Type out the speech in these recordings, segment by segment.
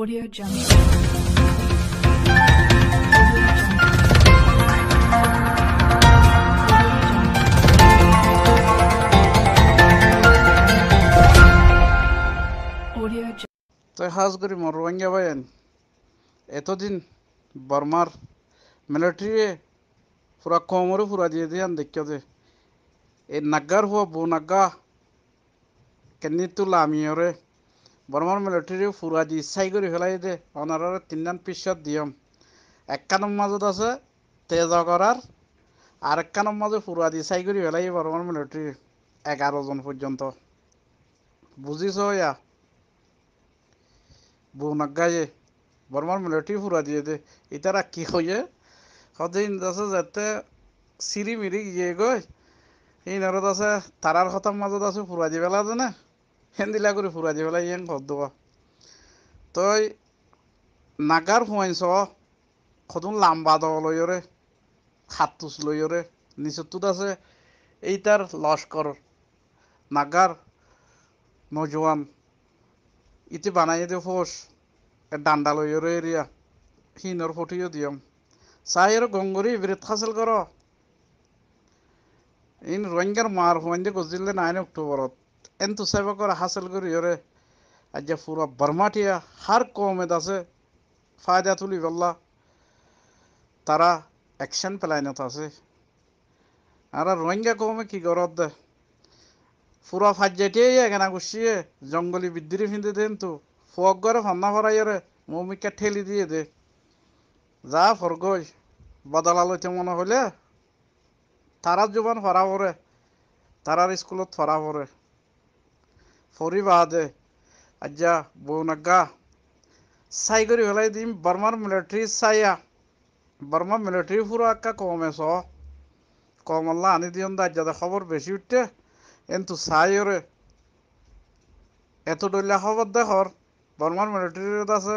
Audio Jungle. তাই সাজ কৰি মোৰ ৰোহিংগা বায়েন এতদিন বার্মার মিলিটারিয়ে পুরা কমরে পুরা দিয়ে দিয়ে দেখিও যে এই নাগার হওয়া বো নাগা কেন তুলা আমিওরে বর্মার মিলিটারি ফুরা দি ইচ্ছাই করে ফেলাই দে অনাররে তিনদান পিছত দিয়ম একখানোর মাজত আছে তেজ করার আর একখানোর মাজে ফুরা দি ইচ্ছাই করে ফেলাই বর্মার মিলিটারি এগারো জন পর্যন্ত বুঝিছ ইয়া বুনগায়ে বর্মার মিলিটারি ফুরা দিয়ে দে ইতারা কি হয়ে সদিন আছে যাতে চিৰি মিৰি গিয়ে গৈ এই নাৰত আছে তাৰাৰ খতাৰ মাজত আছে ফুৰা দি পেলা যেনে হেন্দিলা করে ফুরা যে পেলাই ইয়াং খদ তই নাগার হুয়াইছ খদুন লাম্বা দ লয়রে খাতুস লয়রে নিচতুত আছে এইটার লস্কর নাগার নজওয়ান ইতি বানাই দে ফোস ডান্ডা লয়রে এরিয়া হিনর ফটিও দিয়ম সাহের গঙ্গরি বিরত হাসিল কর ইন রোহিঙ্গার মার হুয়াইন যে গজিলে নাইন অক্টোবরত इंतु सेवा कर हासिल करी रे अज पूरा बर्माटिया हर कौम दसे फायदा तुली वल्ला তারা অ্যাকশন প্ল্যানত আছে আর রোহিঙ্গা কমে কি গরত দে পুরা ফাজ্জাটিয়ে ইয়ে এখানে গুছিয়ে জঙ্গলি বিদ্যুরি ফিন্দে দেন তো ফক করে ফন্না ফরাইয়ারে মৌমিকা ঠেলি দিয়ে দে যা ফরগজ বদলালোতে মনে হলে তারা জোবান ফরা পরে তারার স্কুলত ফরা পরে फौरीवाद अज्जा बोनग्गा साइगर वाले दिन बर्मा मिलिट्री साया बर्मा मिलिट्री फुर आका कोमे सो कोमल्ला आने दियों दा तो अज्जा द खबर बेची उठे एं तो सायर ऐतो डोल्ला खबर द हर बर्मा मिलिट्री रे से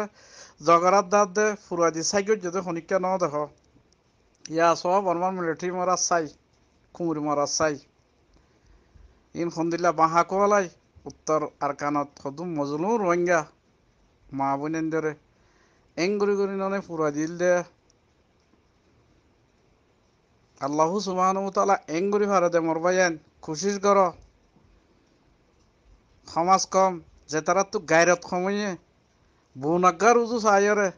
जगरात दा दे फुर आदि साइगर जो द होनिक्या नाव द हो या सो बर्मा मिलिट्री मरा साई कुमुरी मरा साई इन खंडिल्ला बाहा को वाला উত্তর আরকানত সদু মজলুম রোহিঙ্গা মা বোনেন্দরে এং গুড়ি গুড়ি ননে পুরা দিল দে আল্লাহ সুবাহনতালা এং গুড়ি ভারতে মরবাইন খুশি কর সমাজ কম যে তারা তো গাইরত সময়ে বুনাগা উজু সাইরে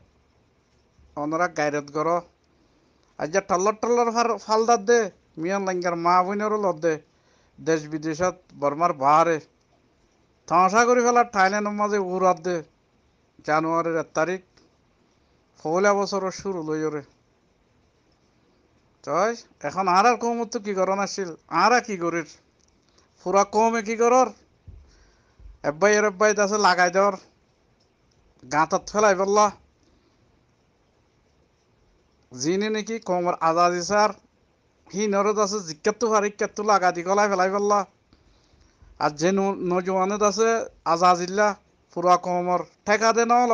অনরা গাইরত কর আজ্ঞা টল্লর টল্লর ফালদার দে মিয়ান লাঙ্গার মা বোনেরও লদ দে দেশ বিদেশত বর্মার বাহারে তামাশা করে ফেলার থাইল্যান্ডের মাঝে দে জানুয়ারির এক তারিখ পয়লা বছর শুরু লইরে তাই এখন আর আর কমত কি করন আসিল আর কি করির ফুরা কমে কি করর এব্বাই এর এব্বাই তাছে লাগাই দেওয়ার গাঁতাত ফেলাই বললা জিনে নাকি কমর আজাদি স্যার সি নরদ আছে জিজ্ঞাত তো আর লাগা দি গলাই ফেলাই বললা আর যে নজওয়ানত আছে আজাজিল্লা পুরা কমর ঠেকা দে নহল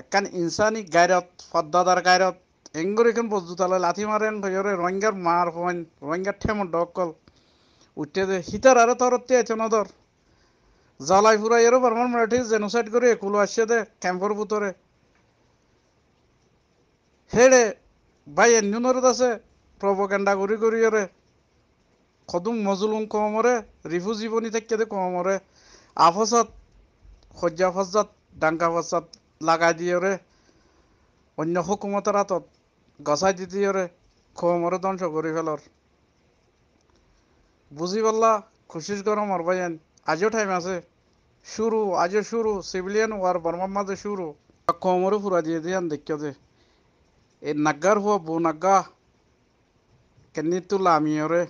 একখান ইনসানি গায়রত ফদ্দাদার গায়রত এঙ্গুর এখন বজুত আলো লাথি মারেন ভয়রে রোহিঙ্গার মার হইন রোহিঙ্গার ঠেমর ডকল উঠে দে হিতার আরো তরতে আছে নদর জ্বালাই ফুরা এরও বারবার মারাঠি জেনোসাইড করে একুলো আসছে দে ক্যাম্পর ভুতরে হেড়ে ভাই এন্ডুনর আছে প্রবোকেন্ডা করি করি কদম মজলুম কমরে রিফু জীবনী থেকে দে কমরে আফসাত সজ্জা ফজ্জাত ডাঙ্গা ফজ্জাত লাগাই দিয়রে অন্য হুকুমতের হাতত গছাই দি দিয়রে কমরে ধ্বংস করি ফেলর বুঝি পাল্লা খুশিস গরম অরবাইন আজও টাইম আছে শুরু আজও শুরু সিভিলিয়ান ওয়ার বর্মার মাঝে শুরু কমরে পুরা দিয়ে দিয়ান দেখিও দে এই নাগার হওয়া বউ নাগ্গা কেন তুলা আমিও রে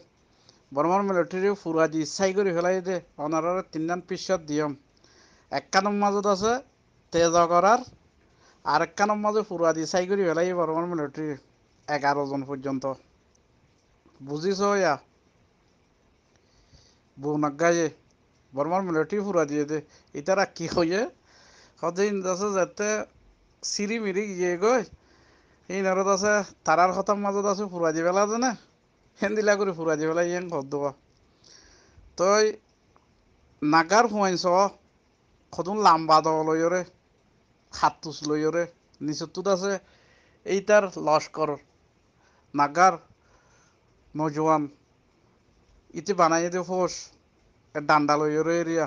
বর্মার মিলিটারি ফুরা দি ইচ্ছাই করে ফেলাই দে অনাররে তিনদান পিছত দিয়ম একখানোর মাজত আছে তেজ করার আর একখানোর মাজে ফুরা দি ইচ্ছাই করে ফেলাই বর্মার মিলিটারি এগারো জন পর্যন্ত বুঝিছ ইয়া বুনগায়ে বর্মার মিলিটারি ফুরা দিয়ে দে ইতারা কি হয়ে সদিন আছে যাতে চিৰি মিৰি গিয়ে গৈ এই নাৰত আছে তাৰাৰ খতাৰ মাজত আছে ফুৰা দি পেলা যেনে হেন্দিলা করে ফুরা যে পেলাই ইয়াং খদ তই নাগার হুয়াইছ খদুন লাম্বা দ লয়রে খাতুস লয়রে নিচতুত আছে এইটার লস্কর নাগার নজওয়ান ইতি বানাই দিয়ে ফোস ডান্ডা লয়রে এরিয়া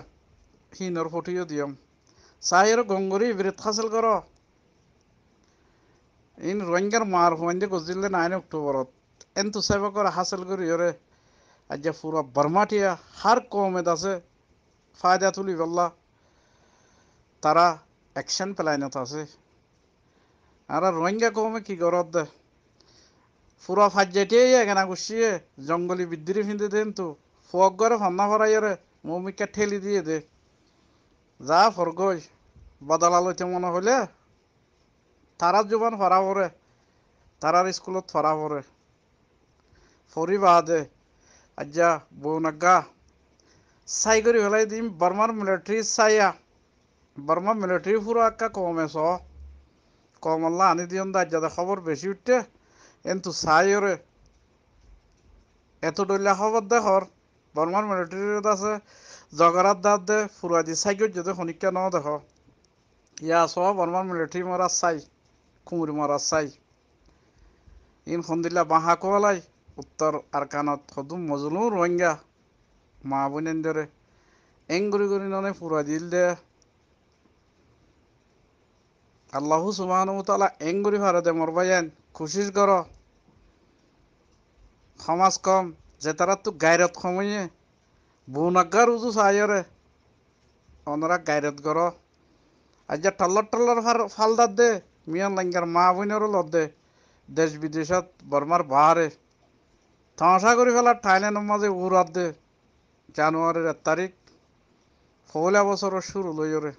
হিনর ফটিও দিয়ম সাহের গঙ্গরি বিরত হাসিল কর ইন রোহিঙ্গার মার হুয়াইন দিয়ে গজিল নাইন অক্টোবরত এন্তু সেবা করে হাসিল করি ওরে আজ যে পুরো বর্মাটিয়া হার কমেদ আছে ফায়দা তুলি বললা তারা অ্যাকশন পেলাই না আছে আর রোহিঙ্গা কমে কি গরত দে পুরো ফাজেটিয়ে এখানে ইয়ে গুছিয়ে জঙ্গলি বিদ্যুরে ফিঁদে দেন তো ফোক করে ফান্না ভরাই ওরে মৌমিকা ঠেলি দিয়ে দে যা ফরগ বদলালতে মনে হলে তারা জুবান ফরা ভরে তারার স্কুলত ফরা ভরে फौरीवाद अज्जा बोनग्गा साइगर वाले दिन बर्मा मिलिट्री साया बर्मा मिलिट्री फुरा का कोमे सो कोमल्ला आने दियों दा अज्जा द खबर बेची उठे एं तो सायर ऐतो डोल्ला खबर द खोर बर्मा मिलिट्री रे दा जागरात दा दे फुरा दी साइगर जो द खोनिक्या नाव द खो या सो बर्मा मिलिट्री मरा साई कुमरी मरा साई इन खंडिल्ला बाहा को वाला উত্তর আরকানত হতুম মজলু রোহিঙ্গা মা দরে এং গুড়ি গুড়ি ননে পুরা দিল দে আল্লাহু সুবাহানুতালা এং দে ভারতে মরবাইন খুশিস কর সমাজ কম যে তারা তো গাইরত সময়ে বুনাগার উজু সাহায্যরে অনরা গাইরত কর আজ্যা টল্লর টল্লর ফালদার দে মিয়ান লাঙ্গার মা বোনেরও লত দে দেশ বিদেশত বর্মার বাহারে তামাশা করে ফেলার থাইল্যান্ড মাঝে উরাদ্দে জানুয়ারির এক তারিখ পয়লা বছর শুরু লইরে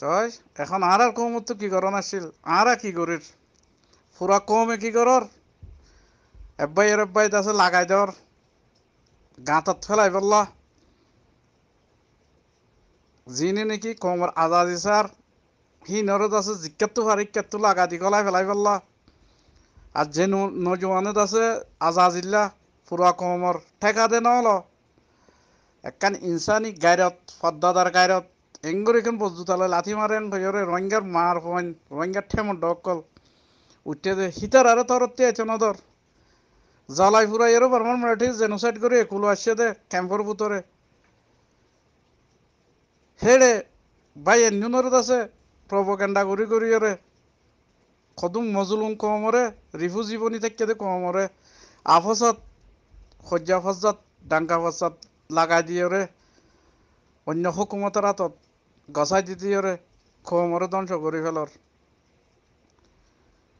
তাই এখন আর আর কমত কি করন আসিল আর কি করির ফুরা কমে কি করর এব্বাই এর এব্বাই দাসে লাগাই দেওয়ার গাঁতাত ফেলাই বললা যিনি নাকি কমর আজাদি স্যার সি নরদ আছে জিজ্ঞাত তো আর লাগা দি গলাই ফেলাই বললা আর যে নজওয়ানত আছে আজাজিল্লা পুরা কমর ঠেকা দে নহলো একখান ইনসানি গায়রত ফদ্দাদার গায়রত এঙ্গুর এখন বজু তালে লাথি মারেন ভয়রে রোহিঙ্গার মার হন রোহিঙ্গার ঠেমর ডকল উঠে দে হিতার আরো তরতে আছে নদর জ্বালাই পুরা এরও পারমান মারাঠি জেনোসাইড করে একুলো আসছে দে ক্যাম্পর ভিতরে হেড়ে ভাই এনজুনের আছে প্রবকেন্ডা করি করি রে খদুম মজলুম কমরে রিফু জীবনী থেকে কমরে আফসাত শয্যা ফজ্জাত ডাঙ্গা ফজ্জাত লাগাই দিয়রে অন্য হুকুমতের হাতত গছাই দি দিয়রে খমরে ধ্বংস করে ফেলর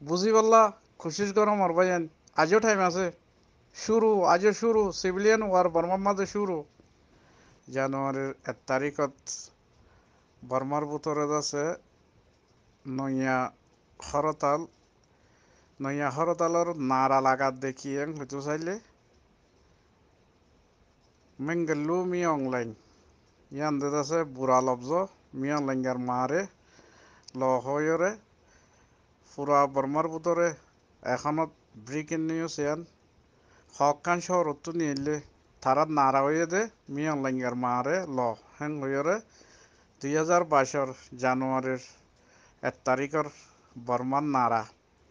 বুঝি পাল্লা খুশিস গরম অরবাইন আজও টাইম আছে শুরু আজও শুরু সিভিলিয়ান ওয়ার বর্মার মাঝে শুরু জানুয়ারির এক তারিখত বর্মার বুতরে আছে নইয়া হরতাল নইয়া হরতালর নারা লাগাত দেখিয়ে হইতো চাইলে মেঙ্গেলু মিয়ং লাইন ইয়ান আছে বুড়া লবজ মিয়ং লাইঙ্গার মারে লহয়রে পুরা বর্মার বুতরে এখনত ব্রিকেন নিউজ ইয়ান হকান তো নিলে তারা নারা হয়ে দে মিয়ং লাইঙ্গার মারে ল হ্যাং হয়রে দুই হাজার বাইশের জানুয়ারির এক তারিখের বর্মার নারা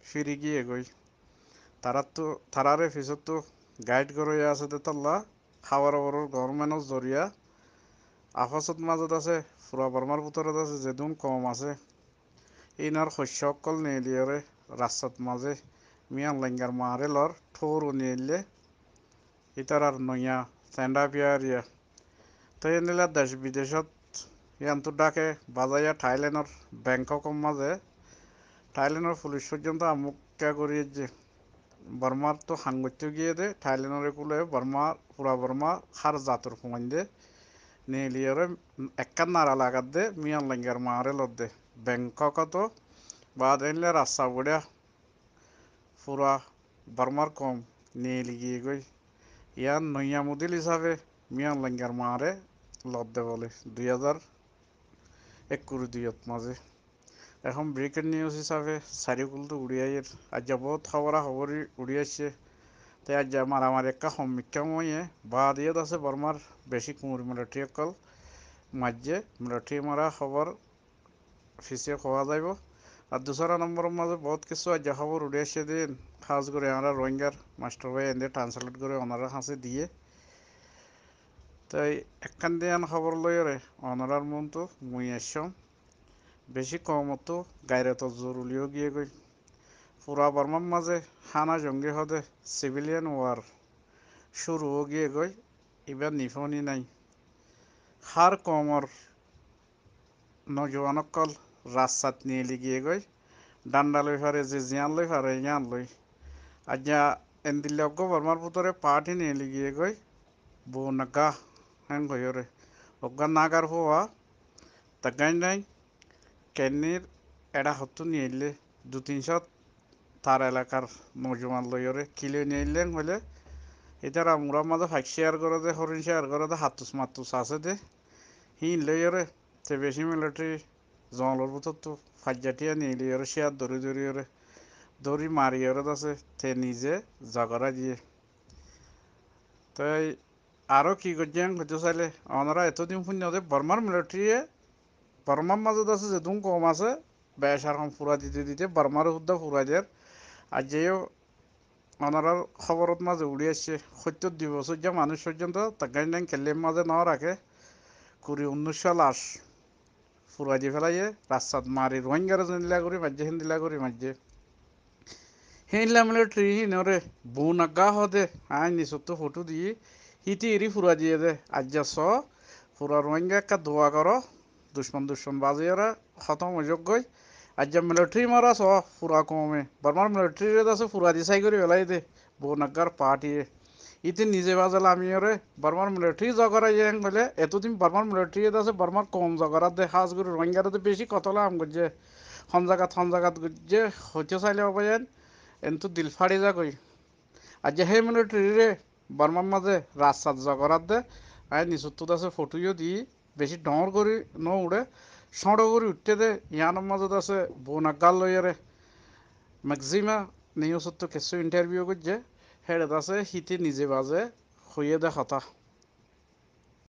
ফিরি গিয়ে গই তারা তো তারারে পিছত তো গাইড করে আছে তো তল্লা খাওয়ার ওপর গভর্নমেন্টও জরিয়া আফাসত মাজত আছে পুরা বর্মার ভিতরত আছে যেদুন কম আছে ইনার শস্য অকল নিয়ে রাস্তাত মাজে মিয়ান লেঙ্গার মারে লর ঠোর নিয়ে ইতার আর নইয়া চেন্ডা পিয়ারিয়া তো এনিলা দেশ বিদেশত ইয়ান্তু ডাকে বাজাইয়া থাইল্যান্ডর ব্যাংককর মাঝে থাইলেণ্ডৰ পুলিচ পৰ্যন্ত আমুক কৰি যে বৰ্মাৰটো তো সাংগত্য গিয়ে দে থাইলেণ্ডৰে কোলে বৰ্মা পুৰা বৰ্মা সাৰ জাতৰ সোমাই দে নেলিয়ৰে একান নাৰা লাগাত দে মিয়ান লাংগাৰ মাৰে লত দে বেংককতো বাদ আনিলে ৰাস্তা বুঢ়া পুৰা বৰ্মাৰ কম নেলি গিয়ে গৈ ইয়াৰ নৈয়া মুদিল হিচাপে মিয়ান লাংগাৰ মাৰে লত দে বলে দুই হাজাৰ একুশ দুইত মাজে এখন ব্রেকিং নিউজ হিচাপে চাৰিওকুলটো উৰিয়াইৰ আজি বহুত খবৰা খবৰি উৰিয়াইছে তাই আজি মারামারি একটা সমীক্ষা ময়ে বা দিয়ে আছে বর্মার বেশি কুমুর মিলিটারি অকল মাঝে মিলিটারি মারা খবর ফিসে খোয়া যাইব আর দুসরা নম্বরের মাঝে বহুত কিছু আজ খবর আসছে দিন খাস করে আমরা রোহিঙ্গার মাস্টার ভাই এনে ট্রান্সলেট করে ওনারা হাসে দিয়ে তাই একখান দিয়ে খবর লই রে ওনারার মন তো মুই আসম বেশি কমতো গাইরত জরুরিও গিয়ে গই পুরা বর্মার মাঝে হানা জঙ্গি হদে সিভিলিয়ান ওয়ার শুরুও গিয়ে গই এবার নিফনি নাই হার কমর নজওয়ানকল রাস্তাত নিয়ে লিগিয়ে গই ডান্ডা লই ফারে যে জিয়ান লই ফারে ইয়ান লই আজ্ঞা এন্দিল্যজ্ঞ বর্মার পুতরে পাটি নিয়ে লিগিয়ে গই বো নাগা হ্যাং গয়রে অজ্ঞা নাগার হওয়া তাগাই নাই কেনির এড়া হত্তু নিয়েলে দু তিনশো তার এলাকার মজুমান লইরে কিলো নিয়েলেন হলে এটার আমরা মাঝে ফাইক শেয়ার করে দে হরিণ শেয়ার করে দে হাতুস মাতুস আছে দে হিন লইরে তে বেশি মিলিটারি জঙ্গলের ভিতর তো ফাইজাটিয়া নিয়ে ওরে শেয়ার ধরে ধরি ওরে ধরি মারি ওরে আছে তে নিজে ঝগড়া দিয়ে তাই আরও কি করছেন হতে চাইলে আমরা এতদিন শুনে বর্মার মিলিটারিয়ে বার্মার মাজত আছে যেতুন কম আছে বেসারখন ফুরা দিতে দিতে বার্মার সুদ্ধা ফুরা দিয়ার আজিও ওনারার খবরত মাঝে উড়ি আসছে সত্য দুই বছর যা মানুষ পর্যন্ত তাকাই নাই খেলের মাঝে নাও রাখে কুড়ি উনিশশো লাশ ফুরা দিয়ে ফেলাইয়ে রাস্তাত মারি রোহিঙ্গারা জিনিলা করি মাঝে হিন্দিলা করি মাঝে হিনলা মিলে মানে ট্রি হিনরে বউ নাগা হদে আই নিচত ফটো দিয়ে হিটি এরি ফুরা দিয়ে দে আজ্যা স ফুরা রোহিঙ্গা একটা দোয়া করো দুশ্মন दुश्मन बाजी रहा खत्म हो जो गई আর যে মিলিটারি মারা সো পুরা কমে বারবার মিলিটারি আছে পুরা দিশাই করে বেলাই দে বনাগার পার্টিয়ে ইতি নিজে বাজাল আমি ওরে বারমার মিলিটারি জগরা ইয়ে বলে এতদিন বারমার মিলিটারি আছে বারমার কম জগরা দে হাজ করে রোহিঙ্গারা তো বেশি কতলা আম গজে হন জাগাত হন জাগাত গজে হচ্ছে চাইলে অবায়েন এন্তু দিল ফাড়ি যা কই আর যে সেই মিলিটারি রে বারমার মাঝে রাস্তাত জগরাত দে আর নিচুত্তত আছে ফটোও দি বেশি ডর করি ন উড়ে সড় করে উঠতে দে ইয়ার মাজত আছে আগাল লইয়ারে ম্যাক্সিমা নিউ তো কিছু ইন্টারভিউ করছে হেড আছে হিতে নিজে বাজে হইয়ে দে হতা